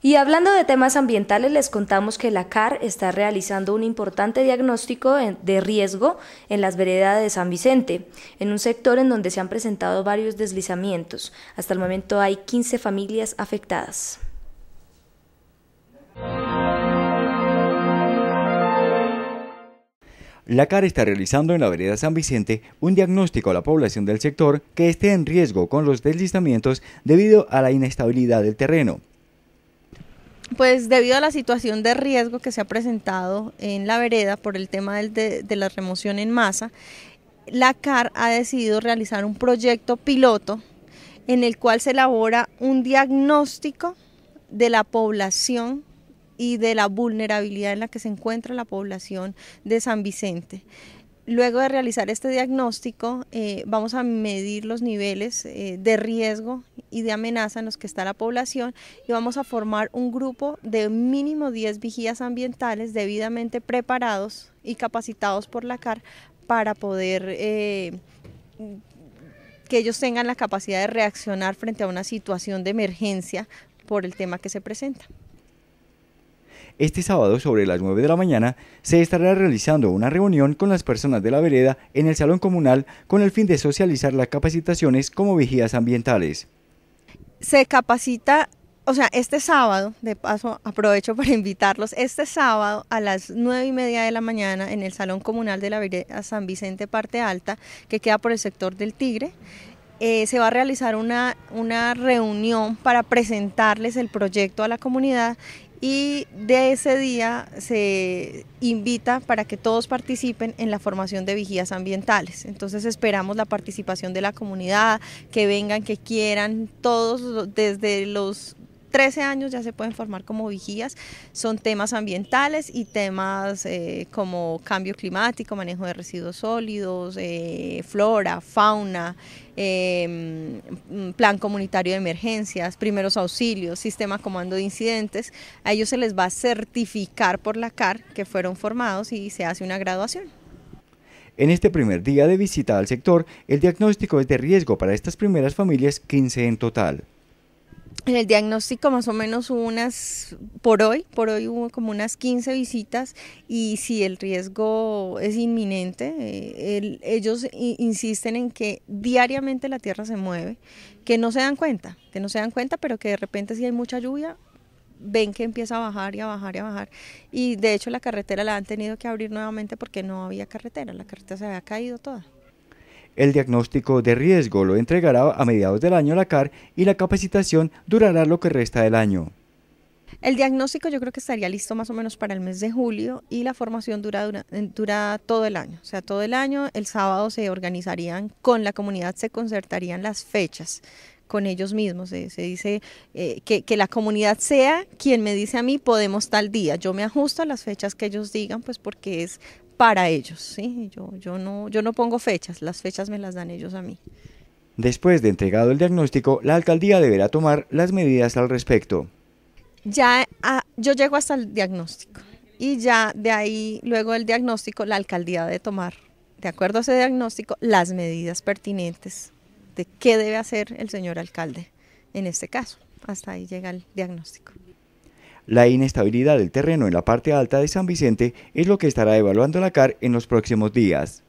Y hablando de temas ambientales, les contamos que la CAR está realizando un importante diagnóstico de riesgo en las veredas de San Vicente, en un sector en donde se han presentado varios deslizamientos. Hasta el momento hay 15 familias afectadas. La CAR está realizando en la vereda San Vicente un diagnóstico a la población del sector que esté en riesgo con los deslizamientos debido a la inestabilidad del terreno pues debido a la situación de riesgo que se ha presentado en la vereda por el tema de, de, la remoción en masa, la CAR ha decidido realizar un proyecto piloto en el cual se elabora un diagnóstico de la población y de la vulnerabilidad en la que se encuentra la población de San Vicente. Luego de realizar este diagnóstico, eh, vamos a medir los niveles eh, de riesgo y de amenaza en los que está la población y vamos a formar un grupo de mínimo 10 vigías ambientales debidamente preparados y capacitados por la CAR para poder eh, que ellos tengan la capacidad de reaccionar frente a una situación de emergencia por el tema que se presenta. Este sábado, sobre las 9 de la mañana, se estará realizando una reunión con las personas de la vereda en el Salón Comunal con el fin de socializar las capacitaciones como vigías ambientales. Se capacita o sea, este sábado, de paso aprovecho para invitarlos, este sábado a las nueve y media de la mañana en el Salón Comunal de la Vereda San Vicente Parte Alta, que queda por el sector del Tigre, eh, se va a realizar una, una reunión para presentarles el proyecto a la comunidad y de ese día se invita para que todos participen en la formación de vigías ambientales. Entonces esperamos la participación de la comunidad, que vengan, que quieran, todos desde los 13 años ya se pueden formar como vigías, son temas ambientales y temas eh, como cambio climático, manejo de residuos sólidos, eh, flora, fauna, em, mm, plan comunitario de emergencias, primeros auxilios, sistema comando de incidentes. A ellos se les va a certificar por la CAR que fueron formados y se hace una graduación. En este primer día de visita al sector, el diagnóstico es de riesgo para estas primeras familias, 15 en total en el diagnóstico más o menos unas, por hoy, por hoy hubo como unas 15 visitas y si el riesgo es inminente, eh, ellos insisten en que diariamente la tierra se mueve, que no se dan cuenta, que no se dan cuenta, pero que de repente si hay mucha lluvia, ven que empieza a bajar y a bajar y a bajar. Y de hecho la carretera la han tenido que abrir nuevamente porque no había carretera, la carretera se había caído toda. El diagnóstico de riesgo lo entregará a mediados del año la CAR y la capacitación durará lo que resta del año. El diagnóstico yo creo que estaría listo más o menos para el mes de julio y la formación dura, todo el año. O sea, todo el año, el sábado se organizarían con la comunidad, se concertarían las fechas con ellos mismos. Se, dice eh, que, la comunidad sea quien me dice a mí podemos tal día. Yo me ajusto a las fechas que ellos digan, pues porque es para ellos. ¿sí? Yo, no, yo no pongo fechas, las fechas me las dan ellos a mí. Después de entregado el diagnóstico, la alcaldía deberá tomar las medidas al respecto. Ya ah, yo llego hasta el diagnóstico y ya de ahí, luego del diagnóstico, la alcaldía debe tomar, de acuerdo a ese diagnóstico, las medidas pertinentes de qué debe hacer el señor alcalde en este caso. Hasta ahí llega el diagnóstico. La inestabilidad del terreno en la parte alta de San Vicente es lo que estará evaluando la CAR en los próximos días.